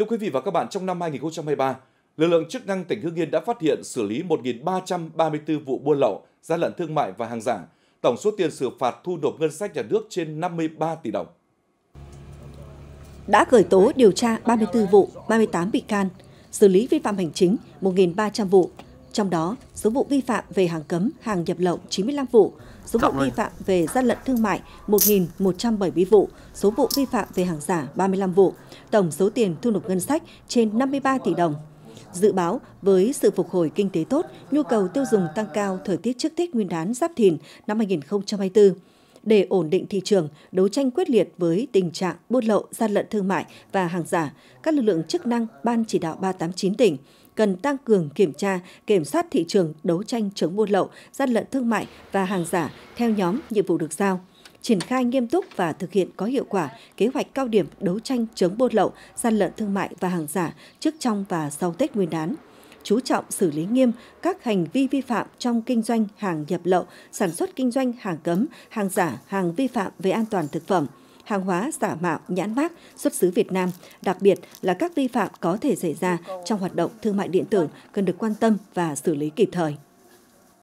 Thưa quý vị và các bạn, trong năm 2023, lực lượng chức năng tỉnh Hưng Yên đã phát hiện xử lý 1.334 vụ buôn lậu, gian lận thương mại và hàng giả, tổng số tiền xử phạt thu nộp ngân sách nhà nước trên 53 tỷ đồng. Đã khởi tố điều tra 34 vụ, 38 bị can, xử lý vi phạm hành chính 1.300 vụ, trong đó, số vụ vi phạm về hàng cấm, hàng nhập lậu 95 vụ, số vụ vi phạm về gian lận thương mại 1.170 vụ, số vụ vi phạm về hàng giả 35 vụ, tổng số tiền thu nộp ngân sách trên 53 tỷ đồng. Dự báo, với sự phục hồi kinh tế tốt, nhu cầu tiêu dùng tăng cao thời tiết trước Tết Nguyên đán Giáp Thìn năm 2024. Để ổn định thị trường, đấu tranh quyết liệt với tình trạng buôn lậu, gian lận thương mại và hàng giả, các lực lượng chức năng Ban chỉ đạo 389 tỉnh, cần tăng cường kiểm tra, kiểm soát thị trường, đấu tranh chống buôn lậu, gian lận thương mại và hàng giả theo nhóm nhiệm vụ được giao triển khai nghiêm túc và thực hiện có hiệu quả kế hoạch cao điểm đấu tranh chống buôn lậu, gian lận thương mại và hàng giả trước trong và sau Tết Nguyên đán chú trọng xử lý nghiêm các hành vi vi phạm trong kinh doanh hàng nhập lậu, sản xuất kinh doanh hàng cấm, hàng giả, hàng vi phạm về an toàn thực phẩm, hàng hóa giả mạo nhãn mác xuất xứ Việt Nam, đặc biệt là các vi phạm có thể xảy ra trong hoạt động thương mại điện tử cần được quan tâm và xử lý kịp thời.